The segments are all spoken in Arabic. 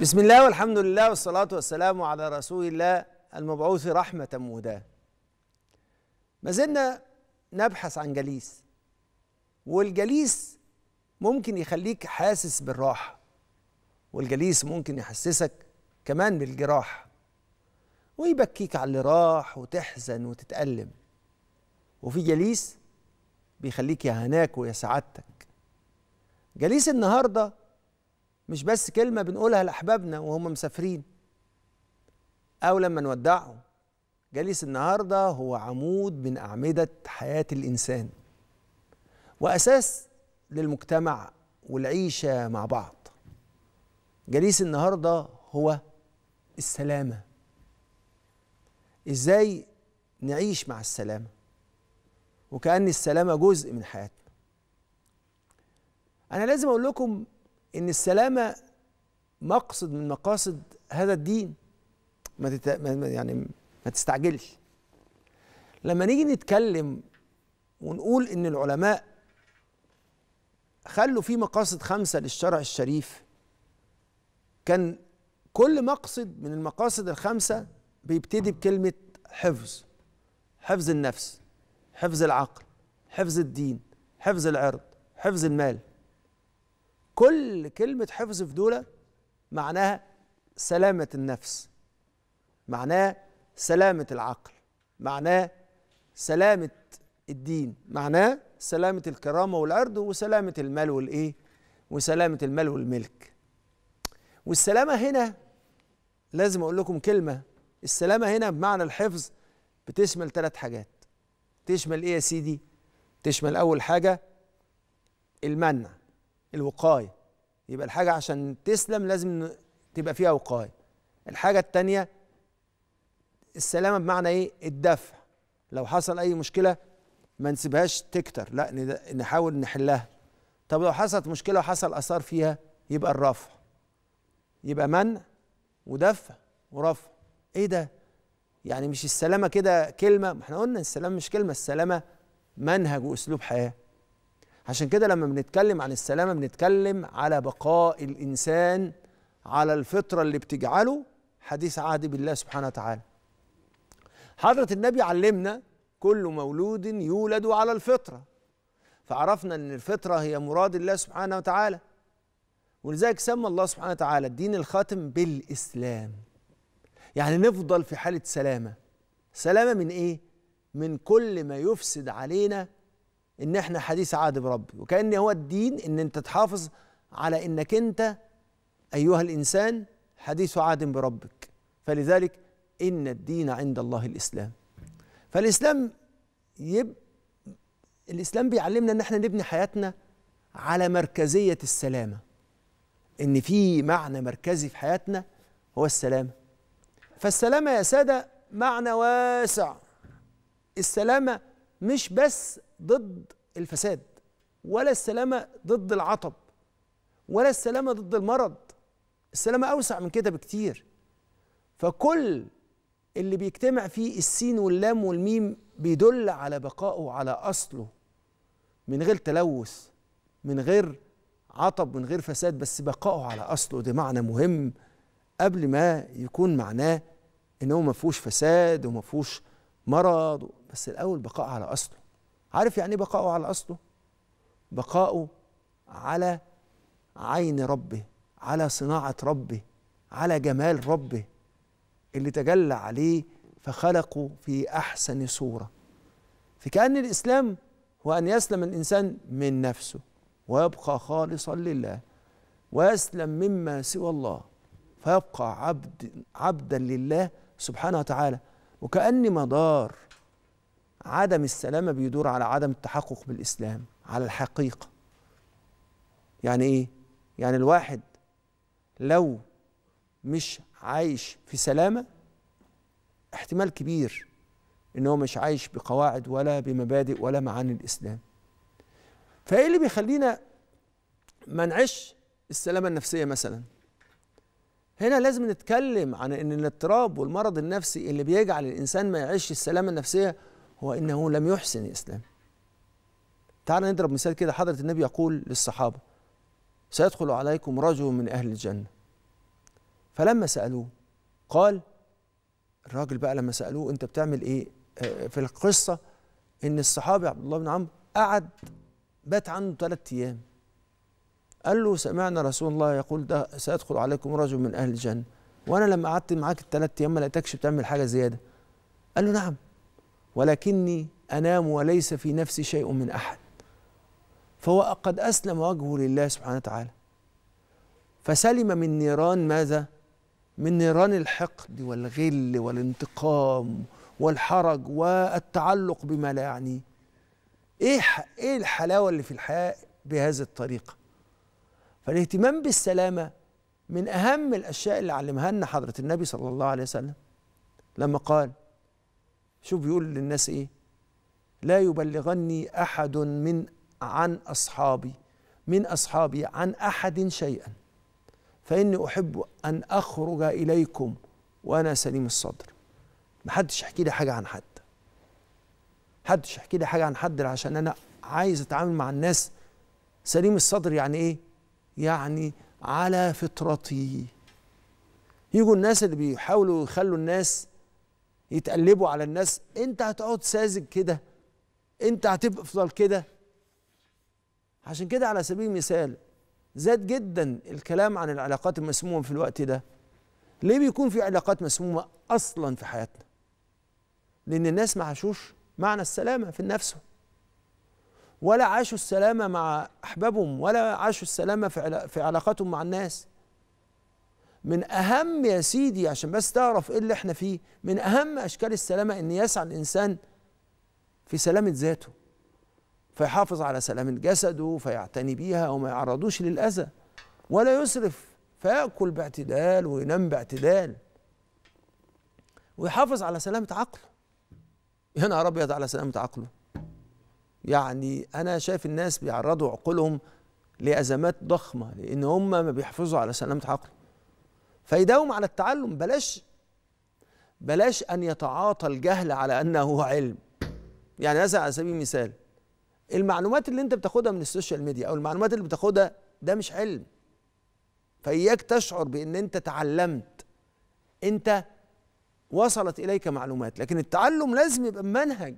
بسم الله والحمد لله والصلاة والسلام على رسول الله المبعوث رحمة مهداة ما زلنا نبحث عن جليس والجليس ممكن يخليك حاسس بالراحة والجليس ممكن يحسسك كمان بالجراحة ويبكيك على اللي راح وتحزن وتتألم وفي جليس بيخليك يا هناك ويا سعادتك جليس النهارده مش بس كلمة بنقولها لأحبابنا وهم مسافرين أو لما نودعهم جليس النهاردة هو عمود من أعمدة حياة الإنسان وأساس للمجتمع والعيشة مع بعض جليس النهاردة هو السلامة إزاي نعيش مع السلامة وكأن السلامة جزء من حياتنا أنا لازم أقول لكم ان السلامه مقصد من مقاصد هذا الدين ما تت... يعني ما تستعجلش لما نيجي نتكلم ونقول ان العلماء خلوا في مقاصد خمسه للشرع الشريف كان كل مقصد من المقاصد الخمسه بيبتدي بكلمه حفظ حفظ النفس حفظ العقل حفظ الدين حفظ العرض حفظ المال كل كلمة حفظ في دولة معناها سلامة النفس معناه سلامة العقل معناه سلامة الدين معناه سلامة الكرامة والعرض وسلامة المال والإيه وسلامة المال والملك والسلامة هنا لازم أقول لكم كلمة السلامة هنا بمعنى الحفظ بتشمل ثلاث حاجات تشمل إيه يا سيدي تشمل أول حاجة المنع الوقايه يبقى الحاجه عشان تسلم لازم تبقى فيها وقايه الحاجه الثانيه السلامه بمعنى ايه الدفع لو حصل اي مشكله ما نسيبهاش تكتر لا نحاول نحلها طب لو حصلت مشكله وحصل اثار فيها يبقى الرفع يبقى منع ودفع ورفع ايه ده يعني مش السلامه كده كلمه ما احنا قلنا السلامه مش كلمه السلامه منهج واسلوب حياه عشان كده لما بنتكلم عن السلامه بنتكلم على بقاء الانسان على الفطره اللي بتجعله حديث عهد بالله سبحانه وتعالى حضره النبي علمنا كل مولود يولد على الفطره فعرفنا ان الفطره هي مراد الله سبحانه وتعالى ولذلك سمى الله سبحانه وتعالى الدين الخاتم بالاسلام يعني نفضل في حاله سلامه سلامه من ايه من كل ما يفسد علينا ان احنا حديث عهد بربي وكان هو الدين ان انت تحافظ على انك انت ايها الانسان حديث عهد بربك فلذلك ان الدين عند الله الاسلام فالاسلام يب الاسلام بيعلمنا ان احنا نبني حياتنا على مركزيه السلامه ان في معنى مركزي في حياتنا هو السلامه فالسلامه يا ساده معنى واسع السلامه مش بس ضد الفساد ولا السلامة ضد العطب ولا السلامة ضد المرض السلامة أوسع من كده بكتير فكل اللي بيجتمع فيه السين واللام والميم بيدل على بقائه على أصله من غير تلوث من غير عطب من غير فساد بس بقائه على أصله ده معنى مهم قبل ما يكون معناه إن هو ما فيهوش فساد وما فيهوش مرض بس الأول بقاء على أصله عارف يعني ايه بقاؤه على اصله بقاؤه على عين ربه على صناعه ربه على جمال ربه اللي تجلى عليه فخلقه في احسن صوره فكأن الإسلام هو أن يسلم الإنسان من نفسه ويبقى خالصا لله ويسلم مما سوى الله فيبقى عبد عبدا لله سبحانه وتعالى وكأن مدار عدم السلامة بيدور على عدم التحقق بالإسلام على الحقيقة يعني إيه؟ يعني الواحد لو مش عايش في سلامة احتمال كبير إن هو مش عايش بقواعد ولا بمبادئ ولا معاني الإسلام فإيه اللي بيخلينا ما نعيش السلامة النفسية مثلا هنا لازم نتكلم عن ان الاضطراب والمرض النفسي اللي بيجعل الانسان ما يعيش السلامه النفسيه هو انه لم يحسن الاسلام تعال نضرب مثال كده حضره النبي يقول للصحابه سيدخل عليكم رجل من اهل الجنه فلما سالوه قال الراجل بقى لما سالوه انت بتعمل ايه آه، في القصه ان الصحابي عبد الله بن عمرو قعد بات عنده ثلاثة ايام قال له سمعنا رسول الله يقول ده سيدخل عليكم رجل من اهل الجنه وانا لما قعدت معاك الثلاث ايام ما لقيتكش بتعمل حاجه زياده قال له نعم ولكني أنام وليس في نفسي شيء من أحد فهو قد أسلم وجهه لله سبحانه وتعالى فسلم من نيران ماذا؟ من نيران الحقد والغل والانتقام والحرج والتعلق بما لا يعنيه ايه ايه الحلاوه اللي في الحياه بهذه الطريقه فالاهتمام بالسلامه من اهم الاشياء اللي علمها لنا حضره النبي صلى الله عليه وسلم لما قال شوف بيقول للناس ايه لا يبلغني احد من عن اصحابي من اصحابي عن احد شيئا فاني احب ان اخرج اليكم وانا سليم الصدر محدش يحكي لي حاجه عن حد محدش يحكي لي حاجه عن حد عشان انا عايز اتعامل مع الناس سليم الصدر يعني ايه يعني على فطرتي يجوا الناس اللي بيحاولوا يخلوا الناس يتقلبوا على الناس انت هتقعد ساذج كده انت هتفضل كده عشان كده على سبيل المثال زاد جدا الكلام عن العلاقات المسمومه في الوقت ده ليه بيكون في علاقات مسمومه اصلا في حياتنا لان الناس ما عاشوش معنى السلامه في نفسه ولا عاشوا السلامه مع احبابهم ولا عاشوا السلامه في علاقاتهم مع الناس من اهم يا سيدي عشان بس تعرف ايه اللي احنا فيه من اهم اشكال السلامه ان يسعى الانسان في سلامه ذاته فيحافظ على سلامه جسده فيعتني بيها وما يعرضوش للاذى ولا يسرف فياكل باعتدال وينام باعتدال ويحافظ على سلامه عقله يا نهار ابيض على سلامه عقله يعني انا شايف الناس بيعرضوا عقولهم لازمات ضخمه لان هم ما بيحافظوا على سلامه عقله فيداوم على التعلم بلاش بلاش أن يتعاطى الجهل على أنه علم يعني مثلا على سبيل المثال المعلومات اللي أنت بتاخدها من السوشيال ميديا أو المعلومات اللي بتاخدها ده مش علم فإياك تشعر بأن أنت تعلمت أنت وصلت إليك معلومات لكن التعلم لازم يبقى منهج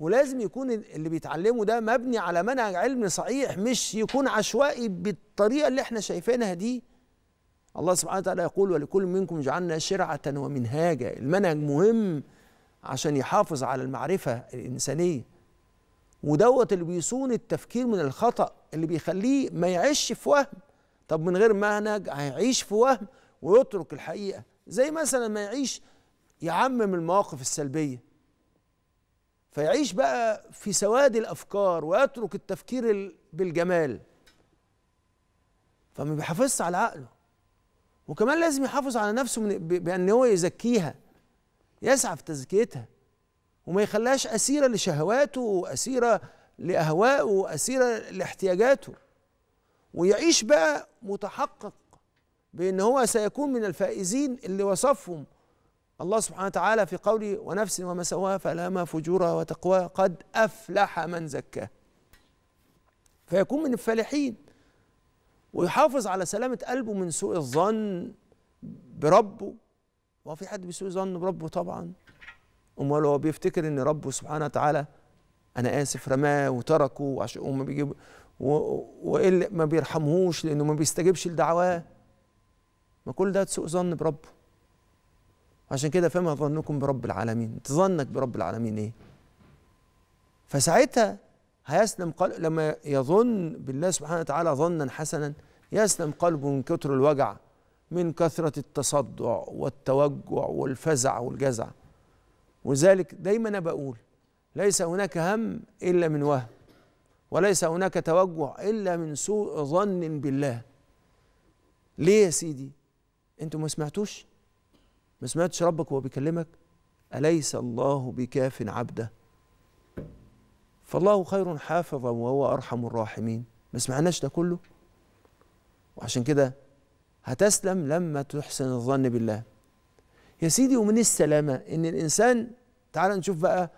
ولازم يكون اللي بيتعلمه ده مبني على منهج علمي صحيح مش يكون عشوائي بالطريقه اللي احنا شايفينها دي الله سبحانه وتعالى يقول ولكل منكم جعلنا شرعة ومنهاجا المنهج مهم عشان يحافظ على المعرفة الإنسانية ودوت اللي بيصون التفكير من الخطأ اللي بيخليه ما يعيش في وهم طب من غير منهج هيعيش في وهم ويترك الحقيقة زي مثلا ما يعيش يعمم المواقف السلبية فيعيش بقى في سواد الأفكار ويترك التفكير بالجمال فما بيحافظش على عقله وكمان لازم يحافظ على نفسه من بان هو يزكيها يسعى في تزكيتها وما يخليهاش اسيره لشهواته واسيره لاهوائه واسيره لاحتياجاته ويعيش بقى متحقق بان هو سيكون من الفائزين اللي وصفهم الله سبحانه وتعالى في قوله ونفس وما سواها فالهمها فجورها وتقواها قد افلح من زكاها فيكون من الفالحين ويحافظ على سلامة قلبه من سوء الظن بربه هو في حد بيسوء ظن بربه طبعا امال هو بيفتكر ان ربه سبحانه وتعالى انا اسف رماه وتركه عشان وما بيجيب وايه ما بيرحمهوش لانه ما بيستجبش لدعواه ما كل ده سوء ظن بربه عشان كده فما ظنكم برب العالمين تظنك ظنك برب العالمين ايه فساعتها هيسلم قلب لما يظن بالله سبحانه وتعالى ظنا حسنا يسلم قلبه من كتر الوجع من كثرة التصدع والتوجع والفزع والجزع ولذلك دايما أنا بقول ليس هناك هم إلا من وهم وليس هناك توجع إلا من سوء ظن بالله ليه يا سيدي أنتوا ما سمعتوش ما سمعتش ربك وهو بيكلمك أليس الله بكاف عبده فالله خير حافظا وهو أرحم الراحمين ما سمعناش ده كله وعشان كده هتسلم لما تحسن الظن بالله يا سيدي ومن السلامة إن الإنسان تعال نشوف بقى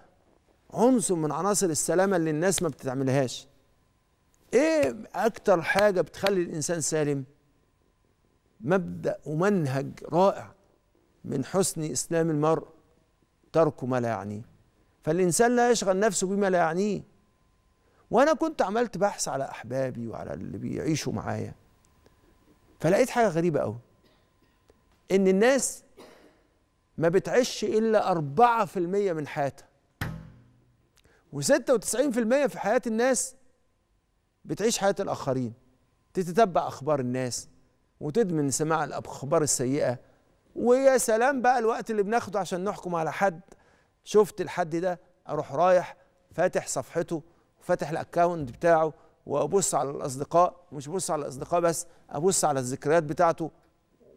عنصر من عناصر السلامة اللي الناس ما بتعملهاش إيه أكتر حاجة بتخلي الإنسان سالم مبدأ ومنهج رائع من حسن إسلام المرء ترك ما لا يعنيه فالإنسان لا يشغل نفسه بما لا يعنيه وأنا كنت عملت بحث على أحبابي وعلى اللي بيعيشوا معايا فلقيت حاجة غريبة أوي إن الناس ما بتعيش إلا 4% من حياتها و96% في حياة الناس بتعيش حياة الآخرين تتتبع أخبار الناس وتدمن سماع الأخبار السيئة ويا سلام بقى الوقت اللي بناخده عشان نحكم على حد شفت الحد ده اروح رايح فاتح صفحته وفاتح الاكونت بتاعه وابص على الاصدقاء مش بص على الاصدقاء بس ابص على الذكريات بتاعته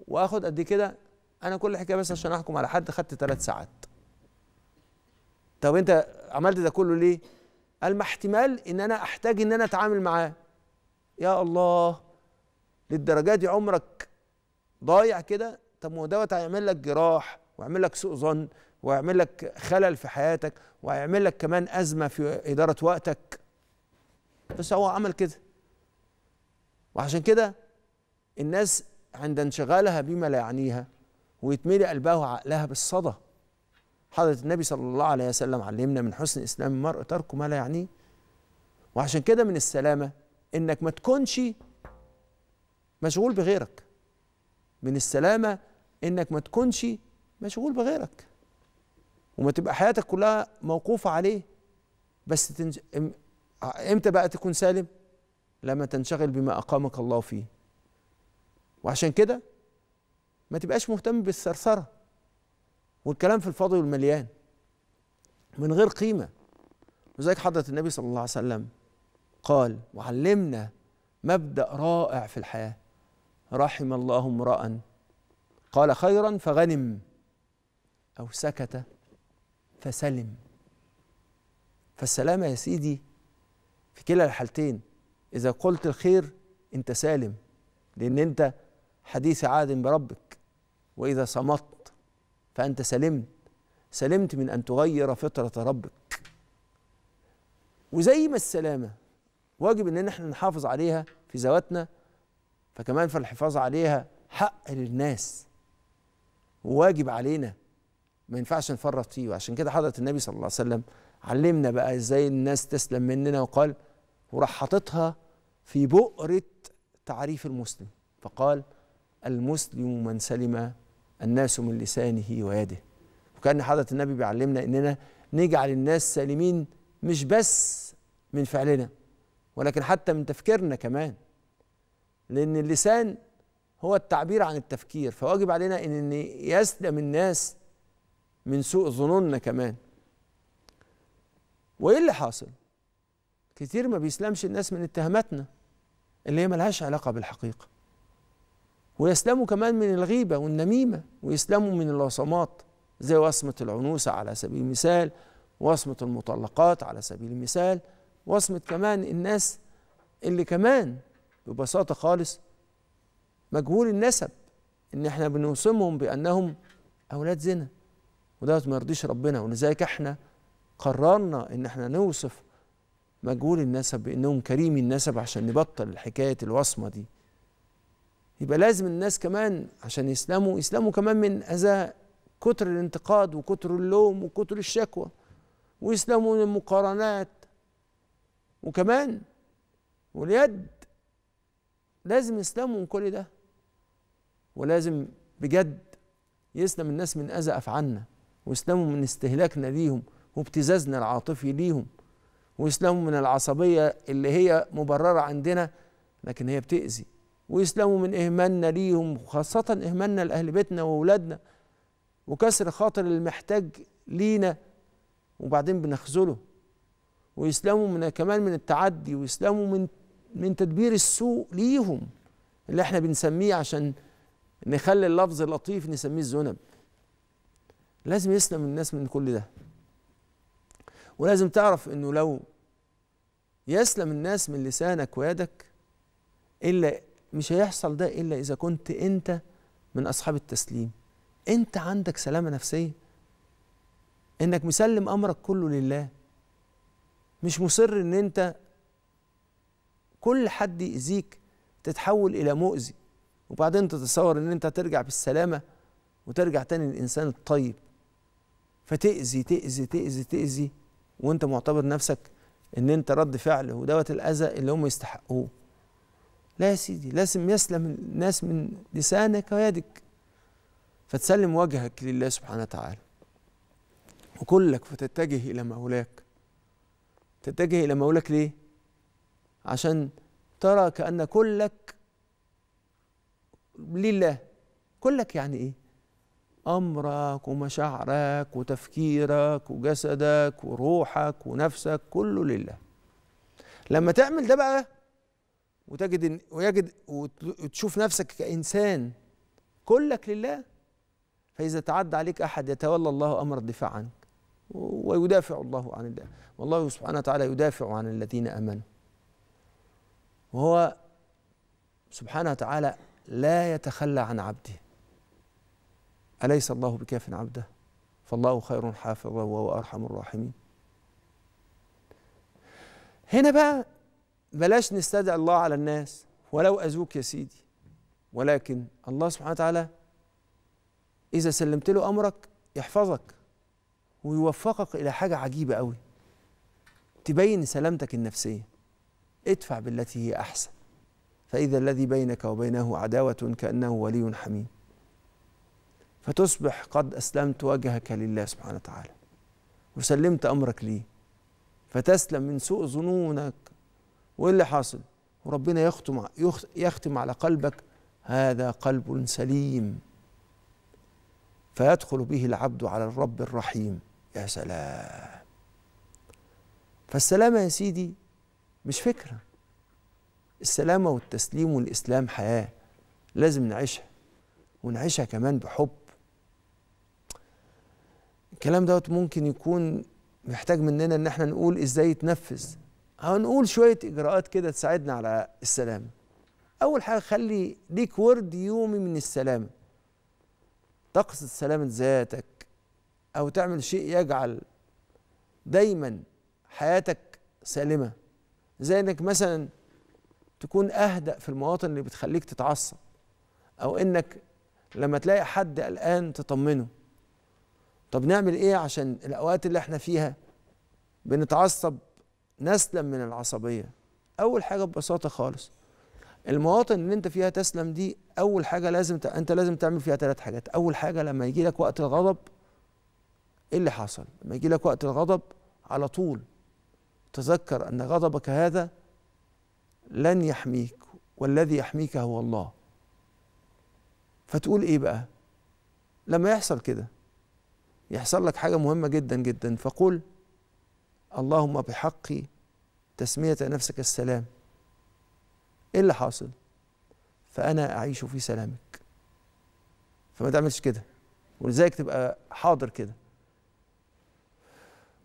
واخد قد كده انا كل حكايه بس عشان احكم على حد خدت ثلاث ساعات طب انت عملت ده كله ليه قال ما احتمال ان انا احتاج ان انا اتعامل معاه يا الله للدرجه دي عمرك ضايع كده طب ما هو دوت هيعمل لك جراح ويعمل لك سوء ظن ويعمل لك خلل في حياتك وهيعمل لك كمان أزمة في إدارة وقتك بس هو عمل كده وعشان كده الناس عند انشغالها بما لا يعنيها ويتملي قلبها وعقلها بالصدى حضرة النبي صلى الله عليه وسلم علمنا من حسن إسلام المرء ترك ما لا يعنيه وعشان كده من السلامة إنك ما تكونش مشغول بغيرك من السلامة إنك ما تكونش مشغول بغيرك وما تبقى حياتك كلها موقوفة عليه بس تنج... امتى بقى تكون سالم لما تنشغل بما أقامك الله فيه وعشان كده ما تبقاش مهتم بالثرثرة والكلام في الفاضي والمليان من غير قيمة وزيك حضرة النبي صلى الله عليه وسلم قال وعلمنا مبدأ رائع في الحياة رحم الله امرأ قال خيرا فغنم أو سكت فسلم فالسلامة يا سيدي في كلا الحالتين إذا قلت الخير أنت سالم لأن أنت حديث عهد بربك وإذا صمت فأنت سلمت سلمت من أن تغير فطرة ربك وزي ما السلامة واجب إن احنا نحافظ عليها في ذواتنا فكمان فالحفاظ عليها حق للناس وواجب علينا ما ينفعش نفرط فيه وعشان كده حضره النبي صلى الله عليه وسلم علمنا بقى ازاي الناس تسلم مننا وقال وراح حاططها في بؤره تعريف المسلم فقال المسلم من سلم الناس من لسانه ويده وكان حضره النبي بيعلمنا اننا نجعل الناس سالمين مش بس من فعلنا ولكن حتى من تفكيرنا كمان لان اللسان هو التعبير عن التفكير فواجب علينا ان يسلم الناس من سوء ظنوننا كمان وايه اللي حاصل كتير ما بيسلمش الناس من اتهاماتنا اللي هي ملهاش علاقة بالحقيقة ويسلموا كمان من الغيبة والنميمة ويسلموا من الوصمات زي وصمة العنوسة على سبيل المثال وصمة المطلقات على سبيل المثال وصمة كمان الناس اللي كمان ببساطة خالص مجهول النسب ان احنا بنوصمهم بانهم اولاد زنا وده ما يرضيش ربنا ولذلك احنا قررنا ان احنا نوصف مجهول النسب بانهم كريمي النسب عشان نبطل حكايه الوصمه دي يبقى لازم الناس كمان عشان يسلموا يسلموا كمان من اذى كتر الانتقاد وكتر اللوم وكتر الشكوى ويسلموا من المقارنات وكمان واليد لازم يسلموا من كل ده ولازم بجد يسلم الناس من اذى افعالنا واسلموا من استهلاكنا ليهم وابتزازنا العاطفي ليهم واسلموا من العصبيه اللي هي مبرره عندنا لكن هي بتاذي ويسلموا من اهمالنا ليهم خاصه اهمالنا لاهل بيتنا واولادنا وكسر خاطر المحتاج لينا وبعدين بنخذله ويسلموا من كمان من التعدي ويسلموا من من تدبير السوء ليهم اللي احنا بنسميه عشان نخلي اللفظ اللطيف نسميه الذنب لازم يسلم الناس من كل ده ولازم تعرف انه لو يسلم الناس من لسانك ويدك الا مش هيحصل ده الا اذا كنت انت من اصحاب التسليم انت عندك سلامه نفسيه انك مسلم امرك كله لله مش مصر ان انت كل حد يأذيك تتحول الى مؤذي وبعدين تتصور ان انت ترجع بالسلامه وترجع تاني للانسان الطيب فتأذي تأذي تأذي تأذي وانت معتبر نفسك ان انت رد فعل ودوت الاذى اللي هم يستحقوه لا يا سيدي لازم يسلم الناس من لسانك ويدك فتسلم وجهك لله سبحانه وتعالى وكلك فتتجه الى مولاك تتجه الى مولاك ليه عشان ترى كأن كلك لله كلك يعني ايه امرك ومشاعرك وتفكيرك وجسدك وروحك ونفسك كله لله لما تعمل ده بقى وتجد ويجد وتشوف نفسك كانسان كلك لله فاذا تعدى عليك احد يتولى الله امر الدفاع عنك ويدافع الله عن الله والله سبحانه وتعالى يدافع عن الذين امنوا وهو سبحانه وتعالى لا يتخلى عن عبده أليس الله بكاف عبده فالله خير حافظا وهو أرحم الراحمين هنا بقى بلاش نستدعي الله على الناس ولو أذوك يا سيدي ولكن الله سبحانه وتعالى إذا سلمت له أمرك يحفظك ويوفقك إلى حاجة عجيبة أوي تبين سلامتك النفسية ادفع بالتي هي أحسن فإذا الذي بينك وبينه عداوة كأنه ولي حميم فتصبح قد أسلمت وجهك لله سبحانه وتعالى وسلمت أمرك ليه فتسلم من سوء ظنونك وإيه اللي حاصل وربنا يختم يختم على قلبك هذا قلب سليم فيدخل به العبد على الرب الرحيم يا سلام فالسلامة يا سيدي مش فكرة السلامة والتسليم والإسلام حياة لازم نعيشها ونعيشها كمان بحب الكلام دوت ممكن يكون محتاج مننا ان احنا نقول ازاي يتنفذ هنقول شويه اجراءات كده تساعدنا على السلامه اول حاجه خلي ليك ورد يومي من السلامه تقصد سلامه ذاتك او تعمل شيء يجعل دايما حياتك سالمه زي انك مثلا تكون اهدأ في المواطن اللي بتخليك تتعصب او انك لما تلاقي حد قلقان تطمنه طب نعمل ايه عشان الاوقات اللي احنا فيها بنتعصب نسلم من العصبيه اول حاجه ببساطه خالص المواطن اللي انت فيها تسلم دي اول حاجه لازم ت... انت لازم تعمل فيها ثلاث حاجات اول حاجه لما يجي لك وقت الغضب ايه اللي حصل لما يجي لك وقت الغضب على طول تذكر ان غضبك هذا لن يحميك والذي يحميك هو الله فتقول ايه بقى لما يحصل كده يحصل لك حاجة مهمة جدا جدا فقل اللهم بحق تسمية نفسك السلام إيه اللي حاصل؟ فأنا أعيش في سلامك فما تعملش كده ولذلك تبقى حاضر كده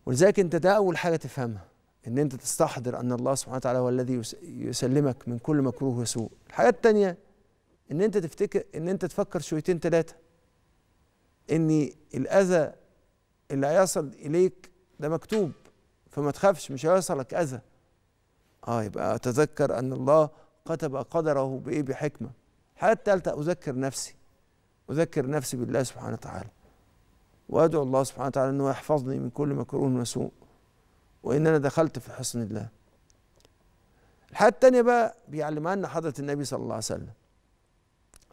ولذلك أنت ده أول حاجة تفهمها ان انت تستحضر ان الله سبحانه وتعالى هو الذي يسلمك من كل مكروه وسوء الحاجه الثانيه ان انت تفتكر ان انت تفكر شويتين ثلاثه ان الاذى اللي هيصل اليك ده مكتوب فما تخافش مش هيصلك اذى اه يبقى اتذكر ان الله كتب قدره بايه بحكمه الحاله الثالثه اذكر نفسي اذكر نفسي بالله سبحانه وتعالى وادعو الله سبحانه وتعالى انه يحفظني من كل مكروه وسوء وان انا دخلت في حسن الله الحاله الثانيه بقى بيعلمها لنا حضره النبي صلى الله عليه وسلم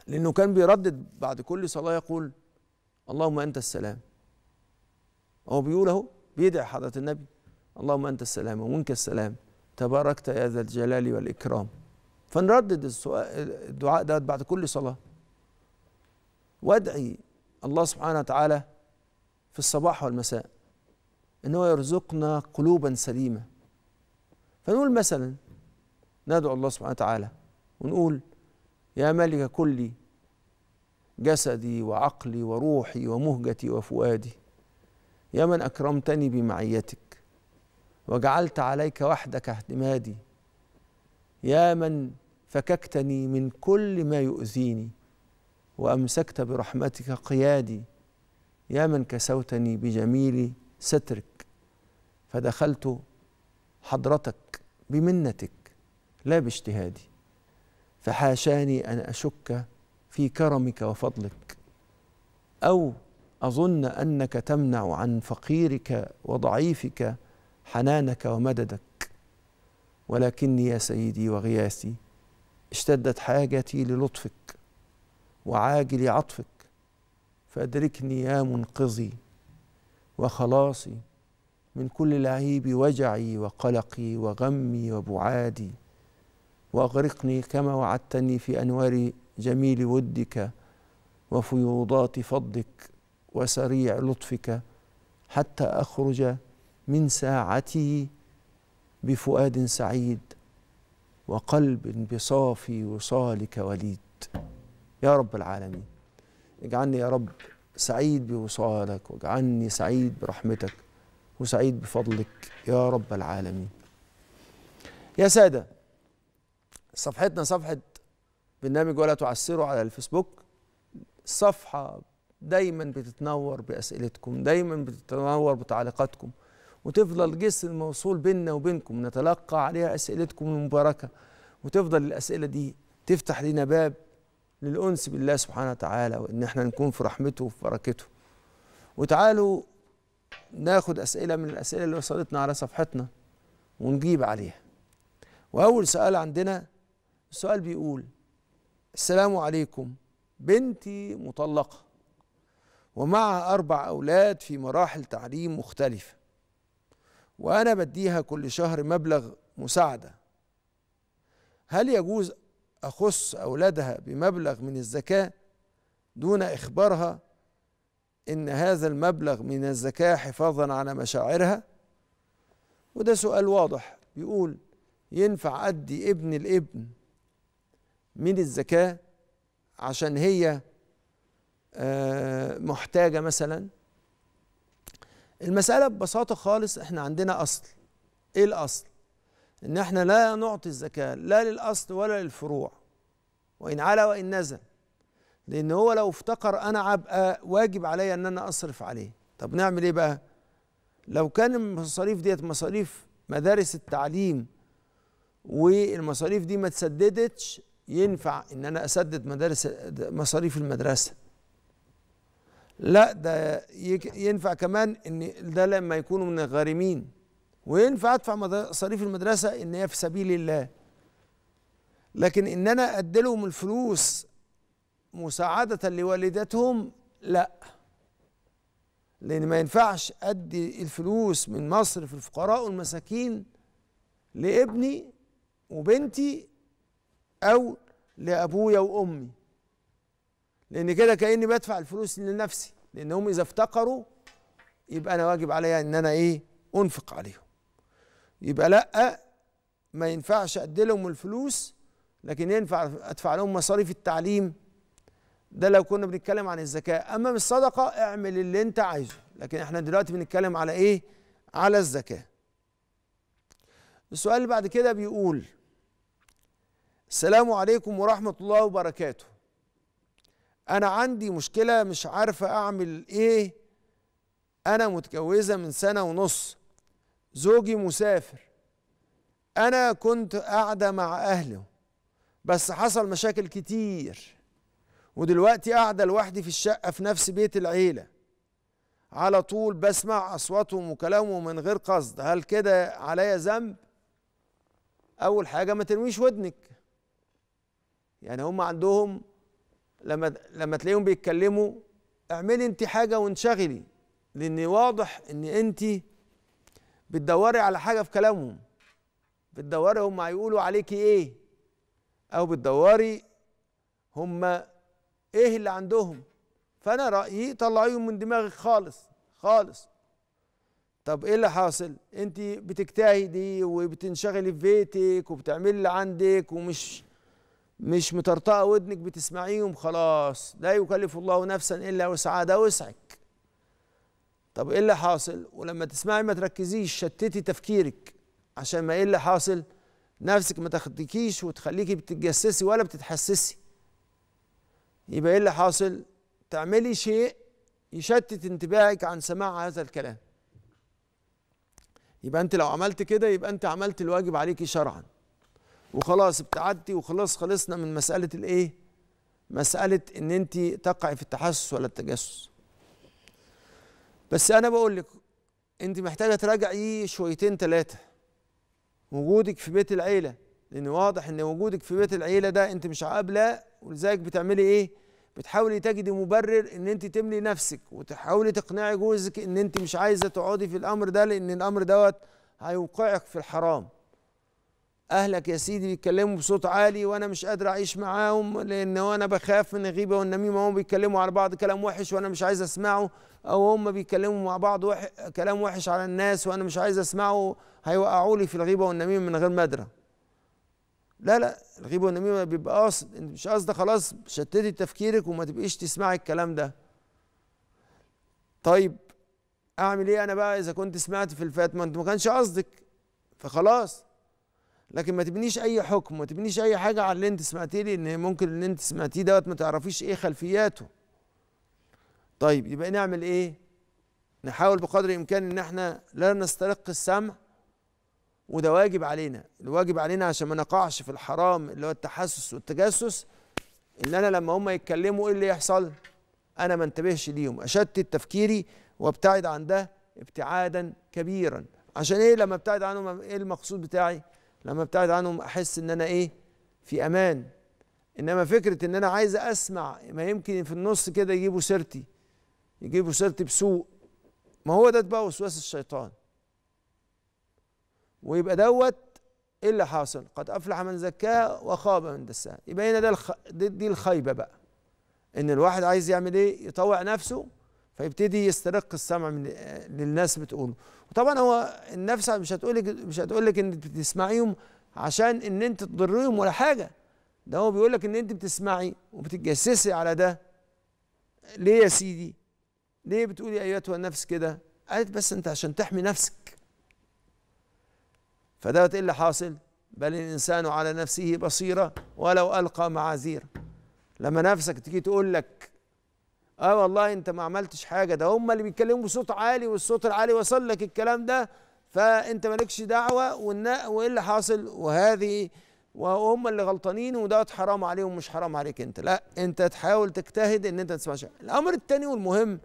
لانه كان بيردد بعد كل صلاه يقول اللهم انت السلام هو بيقول اهو بيدعي حضره النبي اللهم انت السلام ومنك السلام تباركت يا ذا الجلال والاكرام فنردد السؤال الدعاء ده بعد كل صلاه وادعي الله سبحانه وتعالى في الصباح والمساء ان هو يرزقنا قلوبا سليمه فنقول مثلا ندعو الله سبحانه وتعالى ونقول يا ملك كلي جسدي وعقلي وروحي ومهجتي وفؤادي يا من اكرمتني بمعيتك وجعلت عليك وحدك اعتمادي يا من فككتني من كل ما يؤذيني وامسكت برحمتك قيادي يا من كسوتني بجميل سترك فدخلت حضرتك بمنتك لا باجتهادي فحاشاني ان اشك في كرمك وفضلك او اظن انك تمنع عن فقيرك وضعيفك حنانك ومددك ولكني يا سيدي وغياثي اشتدت حاجتي للطفك وعاجل عطفك فادركني يا منقذي وخلاصي من كل لعيب وجعي وقلقي وغمي وبعادي واغرقني كما وعدتني في انوار جميل ودك وفيوضات فضلك وسريع لطفك حتى اخرج من ساعتي بفؤاد سعيد وقلب بصافي وصالك وليد يا رب العالمين اجعلني يا رب سعيد بوصالك واجعلني سعيد برحمتك وسعيد بفضلك يا رب العالمين يا سادة صفحتنا صفحة برنامج ولا تعسروا على الفيسبوك صفحة دايما بتتنور بأسئلتكم دايما بتتنور بتعليقاتكم وتفضل جسر موصول بيننا وبينكم نتلقى عليها أسئلتكم المباركة وتفضل الأسئلة دي تفتح لنا باب للأنس بالله سبحانه وتعالى وإن احنا نكون في رحمته وفي بركته وتعالوا ناخد أسئلة من الأسئلة اللي وصلتنا على صفحتنا ونجيب عليها وأول سؤال عندنا السؤال بيقول السلام عليكم بنتي مطلقه ومعها اربع اولاد في مراحل تعليم مختلفه وانا بديها كل شهر مبلغ مساعده هل يجوز اخص اولادها بمبلغ من الزكاه دون اخبارها ان هذا المبلغ من الزكاه حفاظا على مشاعرها وده سؤال واضح بيقول ينفع ادي ابن الابن من الزكاة عشان هي آه، محتاجة مثلا المسألة ببساطة خالص احنا عندنا أصل ايه الأصل؟ ان احنا لا نعطي الزكاة لا للأصل ولا للفروع وإن علا وإن نزل لأن هو لو افتقر أنا أبقى واجب عليا إن أنا أصرف عليه طب نعمل إيه بقى؟ لو كان المصاريف ديت مصاريف مدارس التعليم والمصاريف دي ما تسددتش ينفع ان انا اسدد مدارس مصاريف المدرسه لا ده ينفع كمان ان ده لما يكونوا من الغارمين وينفع ادفع مصاريف المدرسه ان هي في سبيل الله لكن ان انا لهم الفلوس مساعده لوالدتهم لا لان ما ينفعش ادي الفلوس من مصر في الفقراء والمساكين لابني وبنتي او لابويا وامي لان كده كاني بدفع الفلوس لنفسي لانهم اذا افتقروا يبقى انا واجب عليا ان انا ايه انفق عليهم يبقى لا ما ينفعش ادي لهم الفلوس لكن ينفع ادفع لهم مصاريف التعليم ده لو كنا بنتكلم عن الزكاه اما بالصدقه اعمل اللي انت عايزه لكن احنا دلوقتي بنتكلم على ايه على الزكاه السؤال اللي بعد كده بيقول السلام عليكم ورحمة الله وبركاته أنا عندي مشكلة مش عارفة أعمل إيه أنا متجوزة من سنة ونص زوجي مسافر أنا كنت قاعدة مع أهله بس حصل مشاكل كتير ودلوقتي قاعدة لوحدي في الشقة في نفس بيت العيلة على طول بسمع أصواتهم وكلامهم من غير قصد هل كده عليا ذنب؟ أول حاجة ما تنويش ودنك يعني هم عندهم لما لما تلاقيهم بيتكلموا اعملي انت حاجه وانشغلي لان واضح ان انت بتدوري على حاجه في كلامهم بتدوري هم هيقولوا عليكي ايه او بتدوري هم ايه اللي عندهم فانا رايي طلعيهم من دماغك خالص خالص طب ايه اللي حاصل انت بتجتهدي وبتنشغلي في بيتك وبتعملي اللي عندك ومش مش مطرطقه ودنك بتسمعيهم خلاص لا يكلف الله نفسا الا وسعها ده وسعك طب ايه اللي حاصل ولما تسمعي ما تركزيش شتتي تفكيرك عشان ما ايه اللي حاصل نفسك ما تاخدكيش وتخليكي بتتجسسي ولا بتتحسسي يبقى ايه اللي حاصل تعملي شيء يشتت انتباهك عن سماع هذا الكلام يبقى انت لو عملت كده يبقى انت عملت الواجب عليكي شرعا وخلاص ابتعدتي وخلاص خلصنا من مساله الايه مساله ان انت تقعي في التحسس ولا التجسس بس انا بقول لك انت محتاجه تراجعي شويتين ثلاثه وجودك في بيت العيله لان واضح ان وجودك في بيت العيله ده انت مش قابله ولذلك بتعملي ايه بتحاولي تجدي مبرر ان انت تملي نفسك وتحاولي تقنعي جوزك ان انت مش عايزه تقعدي في الامر ده لان الامر دوت هيوقعك في الحرام اهلك يا سيدي بيتكلموا بصوت عالي وانا مش قادر اعيش معاهم لان انا بخاف من الغيبه والنميمه وهم بيتكلموا على بعض كلام وحش وانا مش عايز اسمعه او هم بيتكلموا مع بعض وح... كلام وحش على الناس وانا مش عايز اسمعه هيوقعوا لي في الغيبه والنميمه من غير ما ادرى لا لا الغيبه والنميمه بيبقى قصد مش قصدي خلاص شتتي تفكيرك وما تبقيش تسمعي الكلام ده طيب اعمل ايه انا بقى اذا كنت سمعت في الفات ما انت ما كانش قصدك فخلاص لكن ما تبنيش اي حكم ما تبنيش اي حاجه على اللي انت سمعتيه لي ان ممكن اللي انت سمعتيه دوت ما تعرفيش ايه خلفياته طيب يبقى نعمل ايه نحاول بقدر الامكان ان احنا لا نسترق السمع وده واجب علينا الواجب علينا عشان ما نقعش في الحرام اللي هو التحسس والتجسس ان انا لما هم يتكلموا ايه اللي يحصل انا ما انتبهش ليهم اشتت تفكيري وابتعد عن ده ابتعادا كبيرا عشان ايه لما ابتعد عنهم ايه المقصود بتاعي لما ابتعد عنهم احس ان انا ايه في امان انما فكره ان انا عايز اسمع ما يمكن في النص كده يجيبوا سيرتي يجيبوا سيرتي بسوء ما هو ده بقى وسواس الشيطان ويبقى دوت ايه اللي حاصل قد افلح من زكاها وخاب من دساها يبقى هنا ده دي الخيبه بقى ان الواحد عايز يعمل ايه يطوع نفسه فيبتدي يسترق السمع من للناس بتقوله وطبعا هو النفس مش هتقول لك مش هتقول لك ان بتسمعيهم عشان ان انت تضريهم ولا حاجه ده هو بيقول لك ان انت بتسمعي وبتتجسسي على ده ليه يا سيدي ليه بتقولي ايتها أيوة النفس كده قالت بس انت عشان تحمي نفسك فدوت ايه اللي حاصل بل الانسان على نفسه بصيره ولو القى معاذير لما نفسك تيجي تقول لك اه والله انت ما عملتش حاجه ده هم اللي بيتكلموا بصوت عالي والصوت العالي وصل لك الكلام ده فانت مالكش دعوه وايه اللي حاصل وهذه وهم اللي غلطانين ودوت حرام عليهم مش حرام عليك انت لا انت تحاول تجتهد ان انت تسمعش الامر الثاني والمهم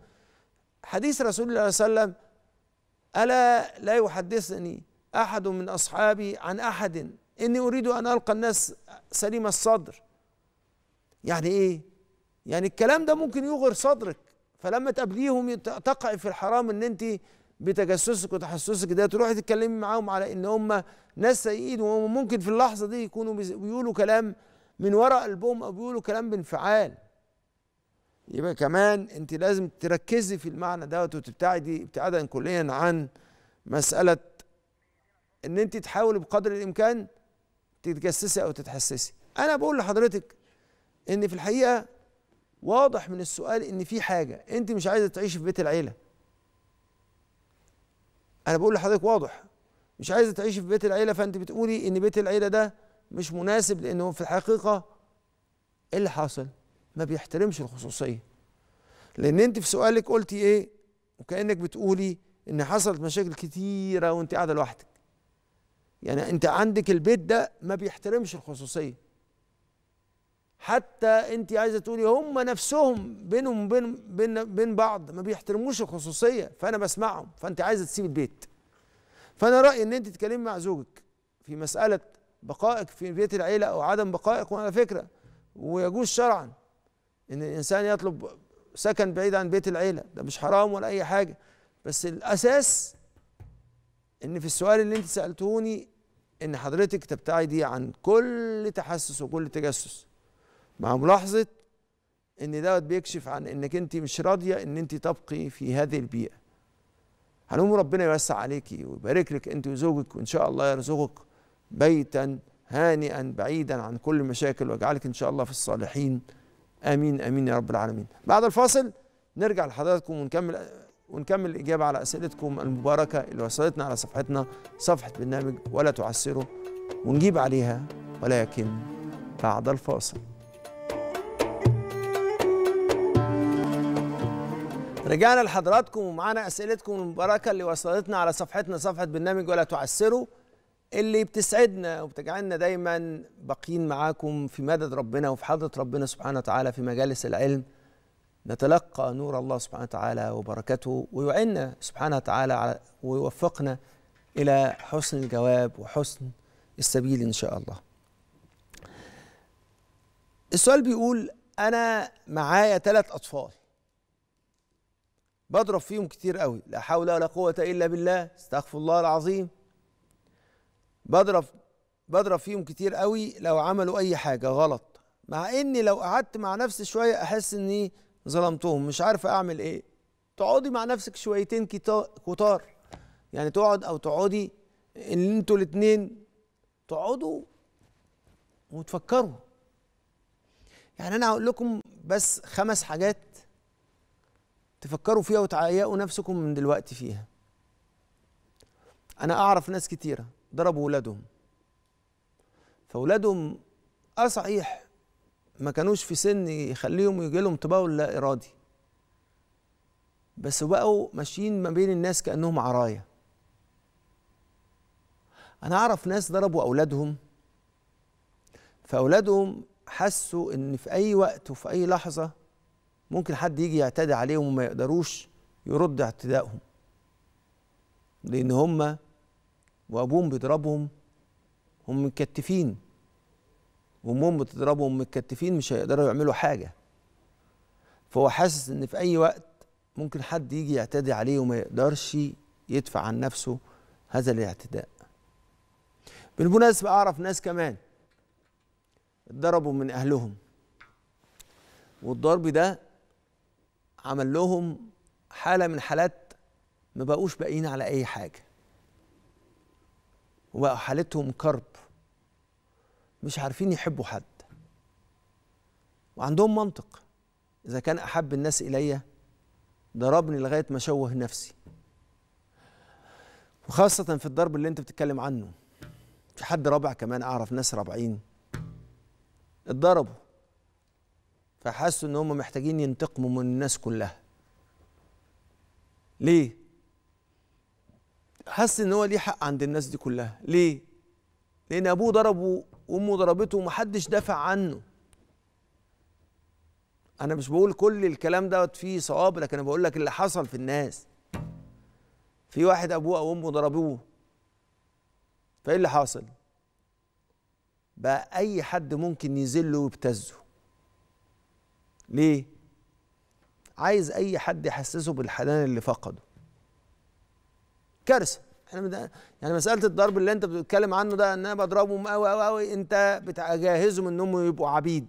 حديث رسول الله صلى الله عليه وسلم الا لا يحدثني احد من اصحابي عن احد اني اريد ان القى الناس سليم الصدر يعني ايه يعني الكلام ده ممكن يغر صدرك فلما تقابليهم تقع في الحرام ان انت بتجسسك وتحسسك ده تروحي تتكلمي معاهم على ان هم ناس سيئين وهم ممكن في اللحظه دي يكونوا بيقولوا كلام من وراء قلبهم او بيقولوا كلام بانفعال يبقى كمان انت لازم تركزي في المعنى دوت وتبتعدي ابتعادا كليا عن مساله ان انت تحاولي بقدر الامكان تتجسسي او تتحسسي انا بقول لحضرتك ان في الحقيقه واضح من السؤال ان في حاجه انت مش عايزه تعيشي في بيت العيله انا بقول لحضرتك واضح مش عايزه تعيشي في بيت العيله فانت بتقولي ان بيت العيله ده مش مناسب لانه في الحقيقه ايه اللي حاصل ما بيحترمش الخصوصيه لان انت في سؤالك قلتي ايه وكانك بتقولي ان حصلت مشاكل كتيره وانت قاعده لوحدك يعني انت عندك البيت ده ما بيحترمش الخصوصيه حتى انت عايزه تقولي هم نفسهم بينهم وبين بين بين بعض ما بيحترموش الخصوصيه فانا بسمعهم فانت عايزه تسيب البيت فانا رايي ان انت تتكلمي مع زوجك في مساله بقائك في بيت العيله او عدم بقائك وعلى فكره ويجوز شرعا ان الانسان يطلب سكن بعيد عن بيت العيله ده مش حرام ولا اي حاجه بس الاساس ان في السؤال اللي انت سالتوني ان حضرتك تبتعدي عن كل تحسس وكل تجسس مع ملاحظة ان دوت بيكشف عن انك انت مش راضية ان انت تبقي في هذه البيئة هنقوم ربنا يوسع عليكي ويبارك لك انت وزوجك وان شاء الله يرزقك بيتا هانئا بعيدا عن كل المشاكل ويجعلك ان شاء الله في الصالحين امين امين يا رب العالمين بعد الفاصل نرجع لحضراتكم ونكمل ونكمل الإجابة على أسئلتكم المباركة اللي وصلتنا على صفحتنا صفحة برنامج ولا تعسره ونجيب عليها ولكن بعد الفاصل رجعنا لحضراتكم ومعانا اسئلتكم المباركه اللي وصلتنا على صفحتنا صفحه برنامج ولا تعسروا اللي بتسعدنا وبتجعلنا دايما باقيين معاكم في مدد ربنا وفي حضره ربنا سبحانه وتعالى في مجالس العلم نتلقى نور الله سبحانه وتعالى وبركته ويعيننا سبحانه وتعالى ويوفقنا الى حسن الجواب وحسن السبيل ان شاء الله. السؤال بيقول انا معايا ثلاث اطفال بضرب فيهم كتير قوي لا حول ولا قوة إلا بالله استغفر الله العظيم بضرب بضرب فيهم كتير قوي لو عملوا أي حاجة غلط مع إني لو قعدت مع نفسي شوية أحس إني ظلمتهم مش عارفة أعمل إيه تقعدي مع نفسك شويتين كتار يعني تقعد أو تقعدي إن أنتوا الاتنين تقعدوا وتفكروا يعني أنا هقول لكم بس خمس حاجات تفكروا فيها وتعيقوا نفسكم من دلوقتي فيها انا اعرف ناس كتيره ضربوا ولادهم فاولادهم اصحيح آه ما كانوش في سن يخليهم يجي لهم تبول لا ارادي بس بقوا ماشيين ما بين الناس كانهم عرايا انا اعرف ناس ضربوا اولادهم فاولادهم حسوا ان في اي وقت وفي اي لحظه ممكن حد يجي يعتدي عليهم وما يقدروش يرد اعتدائهم لان هم وابوهم بيضربهم هم متكتفين وامهم بتضربهم متكتفين مش هيقدروا يعملوا حاجه فهو حاسس ان في اي وقت ممكن حد يجي يعتدي عليه وما يقدرش يدفع عن نفسه هذا الاعتداء بالمناسبه اعرف ناس كمان اتضربوا من اهلهم والضرب ده عمل لهم حاله من حالات ما بقوش باقيين على اي حاجه وبقوا حالتهم كرب مش عارفين يحبوا حد وعندهم منطق اذا كان احب الناس الي ضربني لغايه ما شوه نفسي وخاصه في الضرب اللي انت بتتكلم عنه في حد رابع كمان اعرف ناس رابعين اتضربوا فحسوا ان هم محتاجين ينتقموا من الناس كلها ليه حس ان هو ليه حق عند الناس دي كلها ليه لان ابوه ضربه وامه ضربته ومحدش دافع عنه انا مش بقول كل الكلام دوت فيه صواب لكن انا بقول لك اللي حصل في الناس في واحد ابوه او امه ضربوه فايه اللي حاصل بقى اي حد ممكن يذله ويبتزه ليه عايز اي حد يحسسه بالحنان اللي فقده كارثه احنا يعني مساله الضرب اللي انت بتتكلم عنه ده ان انا بضربهم قوي قوي قوي انت بتجهزهم انهم يبقوا عبيد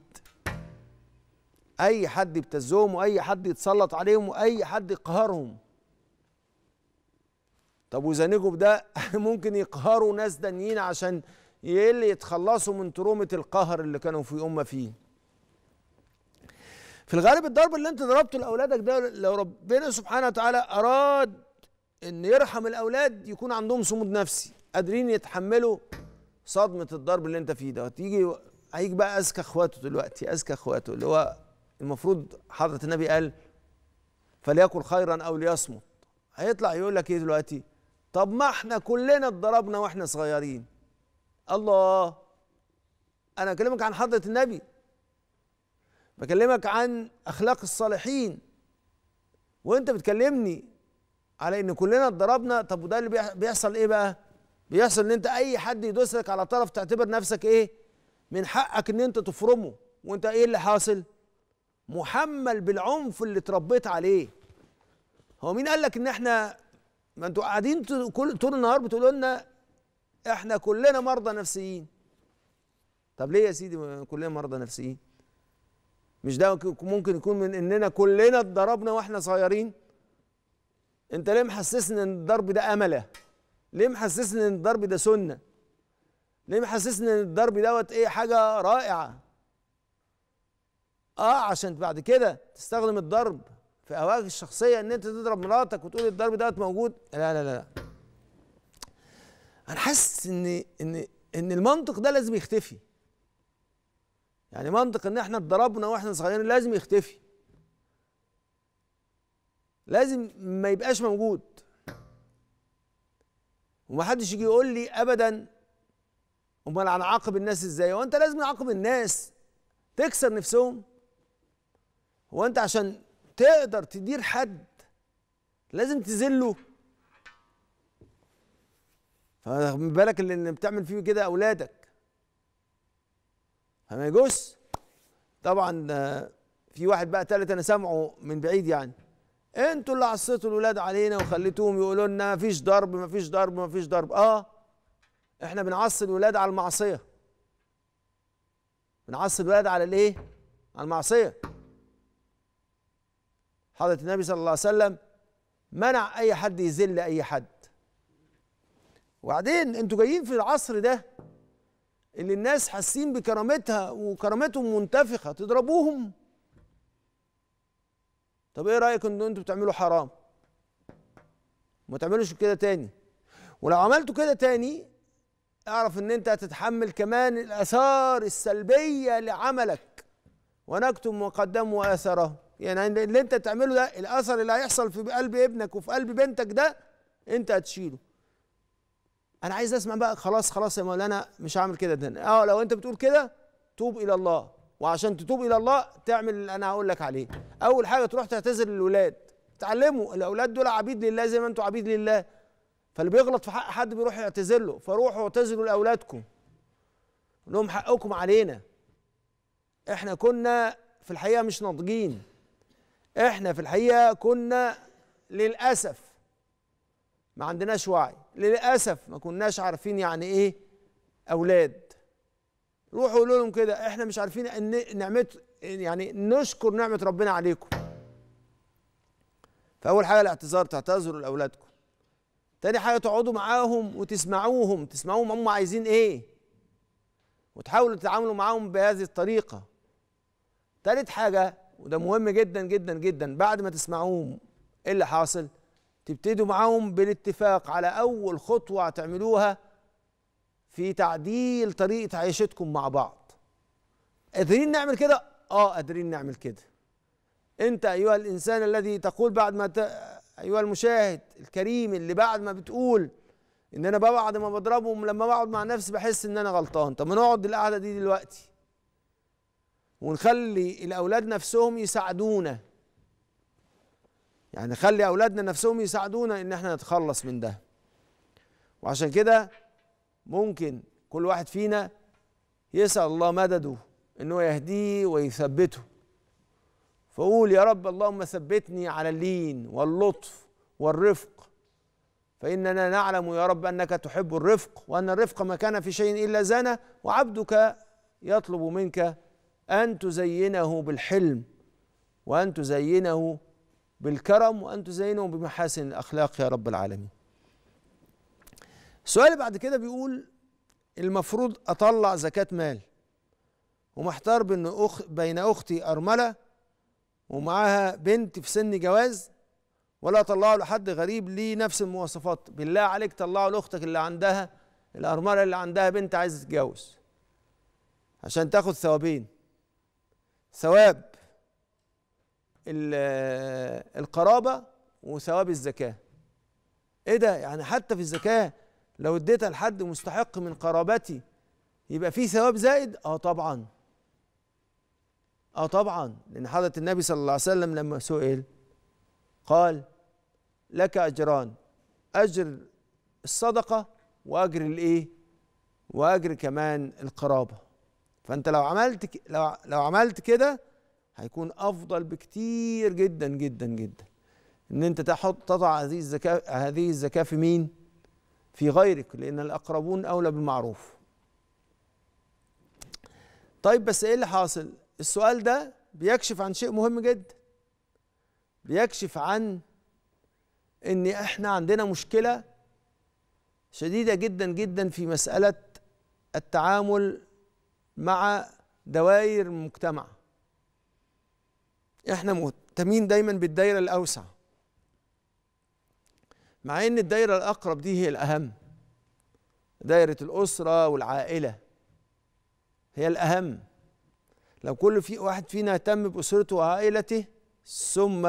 اي حد يبتزهم واي حد يتسلط عليهم واي حد يقهرهم طب وزنجب ده ممكن يقهروا ناس دانيين عشان يقل يتخلصوا من ترومه القهر اللي كانوا في امه فيه في الغالب الضرب اللي انت ضربته لاولادك ده لو ربنا سبحانه وتعالى اراد ان يرحم الاولاد يكون عندهم صمود نفسي قادرين يتحملوا صدمه الضرب اللي انت فيه ده تيجي هيجي بقى اذكى اخواته دلوقتي اذكى اخواته اللي هو المفروض حضره النبي قال فليأكل خيرا او ليصمت هيطلع يقول لك ايه دلوقتي طب ما احنا كلنا اتضربنا واحنا صغيرين الله انا اكلمك عن حضره النبي بكلمك عن اخلاق الصالحين وانت بتكلمني على ان كلنا اتضربنا طب وده اللي بيحصل ايه بقى بيحصل ان انت اي حد يدوس لك على طرف تعتبر نفسك ايه من حقك ان انت تفرمه وانت ايه اللي حاصل محمل بالعنف اللي اتربيت عليه هو مين قال لك ان احنا ما انتوا قاعدين كل طول النهار بتقولوا لنا احنا كلنا مرضى نفسيين طب ليه يا سيدي كلنا مرضى نفسيين مش ده ممكن يكون من اننا كلنا اتضربنا واحنا صغيرين انت ليه محسسني ان الضرب ده امله ليه محسسني ان الضرب ده سنه ليه محسسني ان الضرب دوت ايه حاجه رائعه اه عشان بعد كده تستخدم الضرب في اواجه الشخصيه ان انت تضرب مراتك وتقول الضرب دوت موجود لا لا لا انا حاسس ان ان ان المنطق ده لازم يختفي يعني منطق ان احنا اتضربنا واحنا صغيرين لازم يختفي لازم ما يبقاش موجود ومحدش يجي يقول لي ابدا امال هنعاقب الناس ازاي هو انت لازم تعاقب الناس تكسر نفسهم هو انت عشان تقدر تدير حد لازم تذله فما بالك اللي بتعمل فيه كده اولادك يجوز طبعا آه، في واحد بقى تالت انا سامعه من بعيد يعني انتوا اللي عصيتوا الولاد علينا وخليتوهم يقولوا لنا ما فيش ضرب ما فيش ضرب ما فيش ضرب اه احنا بنعصي الولاد على المعصيه بنعصي الولاد على الايه على المعصيه حضرة النبي صلى الله عليه وسلم منع اي حد يذل اي حد وبعدين انتوا جايين في العصر ده اللي الناس حاسين بكرامتها وكرامتهم منتفخه تضربوهم طب ايه رايك ان انتوا بتعملوا حرام ما تعملوش كده تاني ولو عملتوا كده تاني اعرف ان انت هتتحمل كمان الاثار السلبيه لعملك ونكتم وقدم واثره يعني اللي انت تعمله ده الاثر اللي هيحصل في قلب ابنك وفي قلب بنتك ده انت هتشيله انا عايز اسمع بقى خلاص خلاص يا مولانا مش هعمل كده تاني اه لو انت بتقول كده توب الى الله وعشان تتوب الى الله تعمل اللي انا هقول لك عليه اول حاجه تروح تعتذر للولاد تعلموا الاولاد دول عبيد لله زي ما انتوا عبيد لله فاللي بيغلط في حق حد بيروح يعتذر له فروحوا اعتذروا لاولادكم لهم حقكم علينا احنا كنا في الحقيقه مش ناضجين احنا في الحقيقه كنا للاسف ما عندناش وعي للاسف ما كناش عارفين يعني ايه اولاد روحوا قولوا لهم كده احنا مش عارفين ان نعمه يعني نشكر نعمه ربنا عليكم فاول حاجه الاعتذار تعتذروا لاولادكم تاني حاجه تقعدوا معاهم وتسمعوهم تسمعوهم هم عايزين ايه وتحاولوا تتعاملوا معاهم بهذه الطريقه تالت حاجه وده مهم جدا جدا جدا بعد ما تسمعوهم ايه اللي حاصل تبتدوا معاهم بالاتفاق على اول خطوه هتعملوها في تعديل طريقه عيشتكم مع بعض قادرين نعمل كده اه قادرين نعمل كده انت ايها الانسان الذي تقول بعد ما ت... ايها المشاهد الكريم اللي بعد ما بتقول ان انا بعد ما بضربهم لما بقعد مع نفسي بحس ان انا غلطان طب ما نقعد القعده دي دلوقتي ونخلي الاولاد نفسهم يساعدونا يعني خلي أولادنا نفسهم يساعدونا إن احنا نتخلص من ده وعشان كده ممكن كل واحد فينا يسأل الله مدده إن هو يهديه ويثبته فقول يا رب اللهم ثبتني على اللين واللطف والرفق فإننا نعلم يا رب أنك تحب الرفق وأن الرفق ما كان في شيء إلا زنا وعبدك يطلب منك أن تزينه بالحلم وأن تزينه بالكرم وأن تزينه بمحاسن الأخلاق يا رب العالمين السؤال اللي بعد كده بيقول المفروض أطلع زكاة مال ومحتار بين أخ بين أختي أرملة ومعاها بنت في سن جواز ولا أطلعه لحد غريب ليه نفس المواصفات بالله عليك طلعه لأختك اللي عندها الأرملة اللي عندها بنت عايزة تتجوز عشان تاخد ثوابين ثواب القرابه وثواب الزكاه ايه ده يعني حتى في الزكاه لو اديتها لحد مستحق من قرابتي يبقى في ثواب زائد اه طبعا اه طبعا لان حضره النبي صلى الله عليه وسلم لما سئل قال لك اجران اجر الصدقه واجر الايه واجر كمان القرابه فانت لو عملت لو لو عملت كده هيكون افضل بكتير جدا جدا جدا ان انت تحط تضع هذه الزكاه هذه الزكاه في مين في غيرك لان الاقربون اولى بالمعروف طيب بس ايه اللي حاصل السؤال ده بيكشف عن شيء مهم جدا بيكشف عن ان احنا عندنا مشكله شديده جدا جدا في مساله التعامل مع دوائر المجتمع احنا مهتمين دايما بالدايره الاوسع مع ان الدايره الاقرب دي هي الاهم دايره الاسره والعائله هي الاهم لو كل في واحد فينا اهتم باسرته وعائلته ثم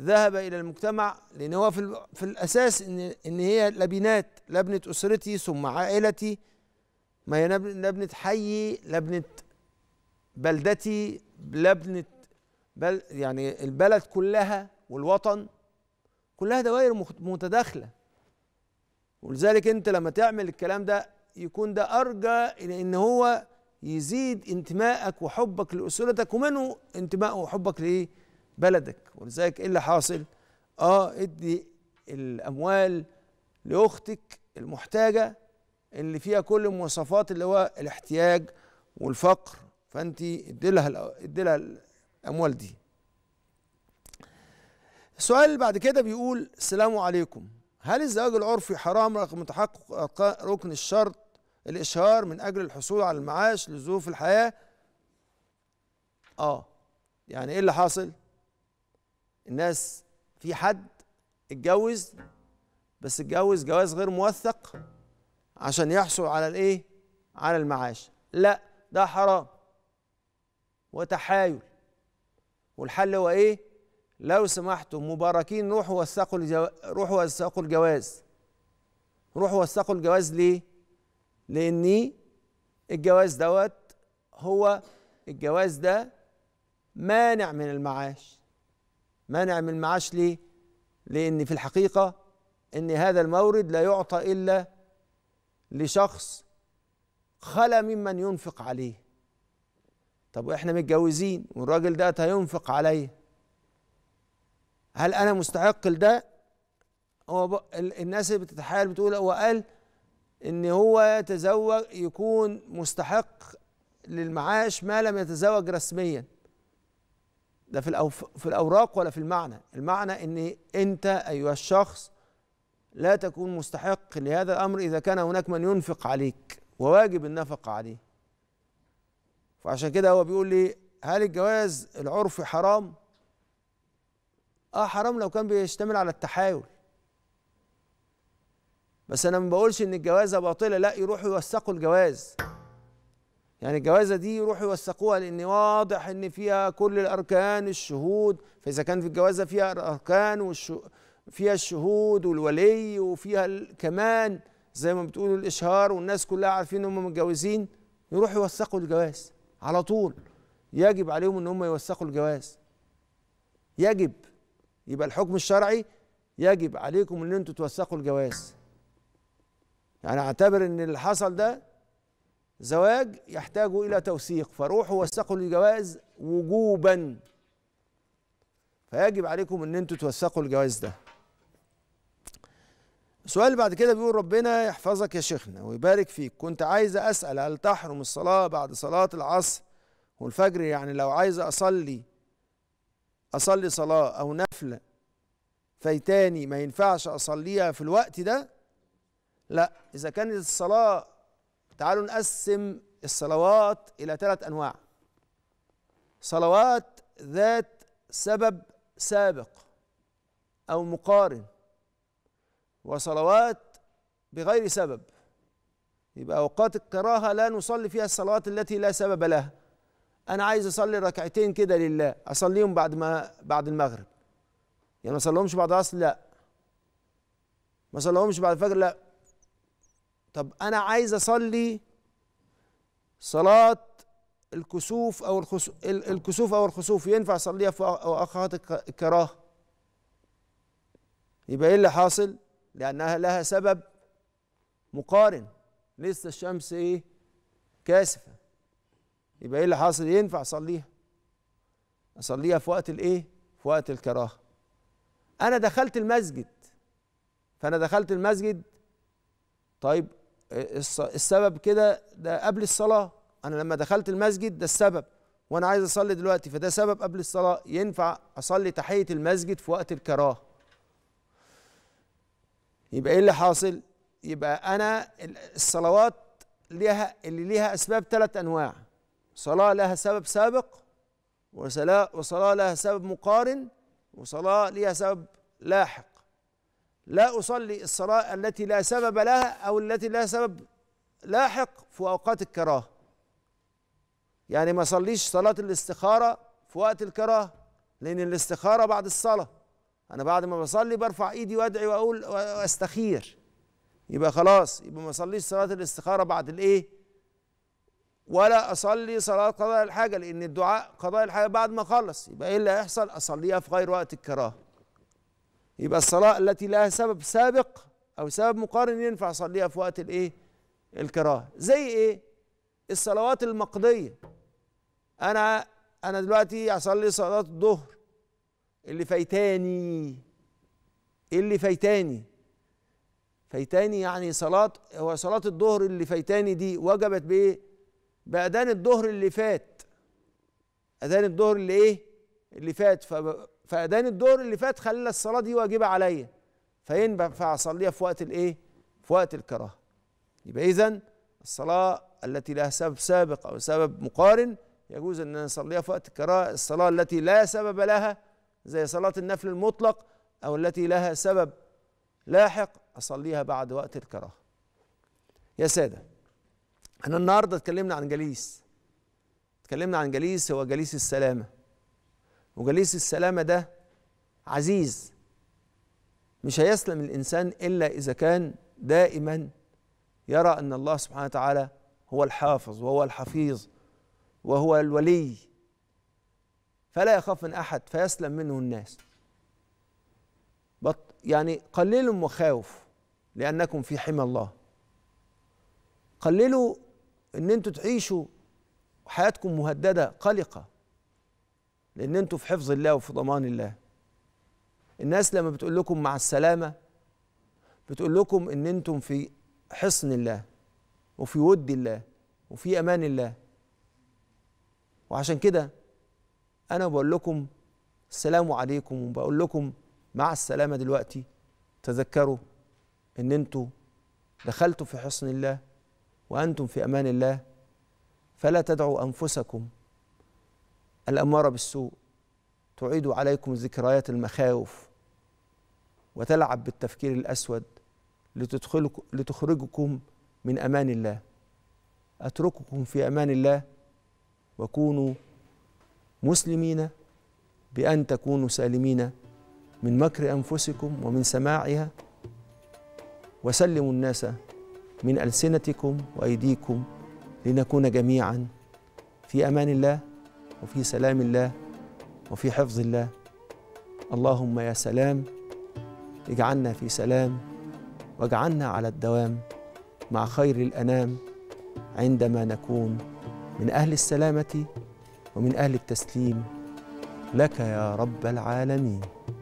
ذهب الى المجتمع لان هو في, في الاساس ان ان هي لبنات لبنه اسرتي ثم عائلتي ما هي لبنه حيي لبنه بلدتي لبنه بل يعني البلد كلها والوطن كلها دوائر متداخله ولذلك انت لما تعمل الكلام ده يكون ده ارجى الى ان هو يزيد انتمائك وحبك لاسرتك ومنه انتماء وحبك لبلدك ولذلك ايه اللي حاصل؟ اه ادي الاموال لاختك المحتاجه اللي فيها كل المواصفات اللي هو الاحتياج والفقر فانت ادي لها ادي لها الأموال دي السؤال اللي بعد كده بيقول السلام عليكم هل الزواج العرفي حرام رغم تحقق ركن الشرط الإشهار من أجل الحصول على المعاش لظروف الحياة آه يعني إيه اللي حاصل الناس في حد اتجوز بس اتجوز جواز غير موثق عشان يحصل على الايه على المعاش لا ده حرام وتحايل والحل هو ايه لو سمحتم مباركين روحوا وثقوا الجو... روحوا وثقوا الجواز روحوا وثقوا الجواز ليه لان الجواز دوت هو الجواز ده مانع من المعاش مانع من المعاش ليه لان في الحقيقه ان هذا المورد لا يعطى الا لشخص خلى ممن ينفق عليه طب واحنا متجوزين والراجل ده هينفق عليا هل انا مستحق لده هو الناس اللي بتتحايل بتقول هو قال ان هو يتزوج يكون مستحق للمعاش ما لم يتزوج رسميا ده في في الاوراق ولا في المعنى المعنى ان انت ايها الشخص لا تكون مستحق لهذا الامر اذا كان هناك من ينفق عليك وواجب النفقه عليه فعشان كده هو بيقول لي هل الجواز العرفي حرام؟ اه حرام لو كان بيشتمل على التحايل بس انا ما بقولش ان الجوازه باطله لا يروحوا يوثقوا الجواز يعني الجوازه دي يروحوا يوثقوها لان واضح ان فيها كل الاركان الشهود فاذا كان في الجوازه فيها الاركان والشو فيها الشهود والولي وفيها كمان زي ما بتقولوا الاشهار والناس كلها عارفين انهم متجوزين يروحوا يوثقوا الجواز على طول يجب عليهم ان هم يوثقوا الجواز يجب يبقى الحكم الشرعي يجب عليكم ان انتوا توثقوا الجواز يعني اعتبر ان اللي حصل ده زواج يحتاج الى توثيق فروحوا وثقوا الجواز وجوبا فيجب عليكم ان انتوا توثقوا الجواز ده السؤال بعد كده بيقول ربنا يحفظك يا شيخنا ويبارك فيك كنت عايزة أسأل هل تحرم الصلاة بعد صلاة العصر والفجر يعني لو عايزة أصلي أصلي صلاة أو نفلة فايتاني ما ينفعش أصليها في الوقت ده لا إذا كانت الصلاة تعالوا نقسم الصلوات إلى ثلاث أنواع صلوات ذات سبب سابق أو مقارن وصلوات بغير سبب يبقى اوقات الكراهه لا نصلي فيها الصلوات التي لا سبب لها انا عايز اصلي ركعتين كده لله اصليهم بعد ما بعد المغرب يعني ما اصليهمش بعد العصر لا ما اصليهمش بعد الفجر لا طب انا عايز اصلي صلاه الكسوف او الخسوف الكسوف او الخسوف ينفع اصليها في اوقات الكراهه يبقى ايه اللي حاصل لأنها لها سبب مقارن لسه الشمس إيه كاسفة يبقى إيه اللي حاصل ينفع أصليها أصليها في وقت الإيه في وقت الكراهة أنا دخلت المسجد فأنا دخلت المسجد طيب السبب كده ده قبل الصلاة أنا لما دخلت المسجد ده السبب وأنا عايز أصلي دلوقتي فده سبب قبل الصلاة ينفع أصلي تحية المسجد في وقت الكراهة يبقى ايه اللي حاصل يبقى انا الصلوات ليها اللي ليها اسباب ثلاث انواع صلاه لها سبب سابق وصلاه وصلاه لها سبب مقارن وصلاه لها سبب لاحق لا اصلي الصلاه التي لا سبب لها او التي لا سبب لاحق في اوقات الكراهه يعني ما صليش صلاه الاستخاره في وقت الكراهه لان الاستخاره بعد الصلاه انا بعد ما بصلي برفع ايدي وادعي واقول واستخير يبقى خلاص يبقى ما اصليش صلاه الاستخاره بعد الايه ولا اصلي صلاه قضاء الحاجه لان الدعاء قضاء الحاجه بعد ما اخلص يبقى ايه اللي هيحصل اصليها في غير وقت الكراهه يبقى الصلاه التي لها سبب سابق او سبب مقارن ينفع اصليها في وقت الايه الكراهه زي ايه الصلوات المقضيه انا انا دلوقتي اصلي صلاه الظهر اللي فايتاني إيه اللي فايتاني فايتاني يعني صلاة هو صلاة الظهر اللي فايتاني دي وجبت بإيه؟ بأذان الظهر اللي فات أذان الظهر اللي إيه؟ اللي فات فأذان الظهر اللي فات خلى الصلاة دي واجبة عليا فينفع أصليها في وقت الإيه؟ في وقت الكراهة يبقى إذا الصلاة التي لها سبب سابق أو سبب مقارن يجوز أن نصليها في وقت الكراهة الصلاة التي لا سبب لها زي صلاة النفل المطلق أو التي لها سبب لاحق أصليها بعد وقت الكراهة يا سادة احنا النهاردة اتكلمنا عن جليس اتكلمنا عن جليس هو جليس السلامة وجليس السلامة ده عزيز مش هيسلم الإنسان إلا إذا كان دائما يرى أن الله سبحانه وتعالى هو الحافظ وهو الحفيظ وهو الولي فلا يخاف من أحد فيسلم منه الناس بط يعني قللوا المخاوف لأنكم في حمى الله قللوا ان انتوا تعيشوا حياتكم مهدده قلقه لان انتوا في حفظ الله وفي ضمان الله الناس لما بتقول لكم مع السلامه بتقول لكم ان انتم في حصن الله وفي ود الله وفي امان الله وعشان كده انا بقول لكم السلام عليكم وبقول لكم مع السلامه دلوقتي تذكروا ان انتوا دخلتوا في حصن الله وانتم في امان الله فلا تدعوا انفسكم الاماره بالسوء تعيد عليكم ذكريات المخاوف وتلعب بالتفكير الاسود لتخرجكم من امان الله اترككم في امان الله وكونوا مسلمين بأن تكونوا سالمين من مكر أنفسكم ومن سماعها وسلموا الناس من ألسنتكم وأيديكم لنكون جميعا في أمان الله وفي سلام الله وفي حفظ الله اللهم يا سلام اجعلنا في سلام واجعلنا على الدوام مع خير الأنام عندما نكون من أهل السلامة ومن أهل التسليم لك يا رب العالمين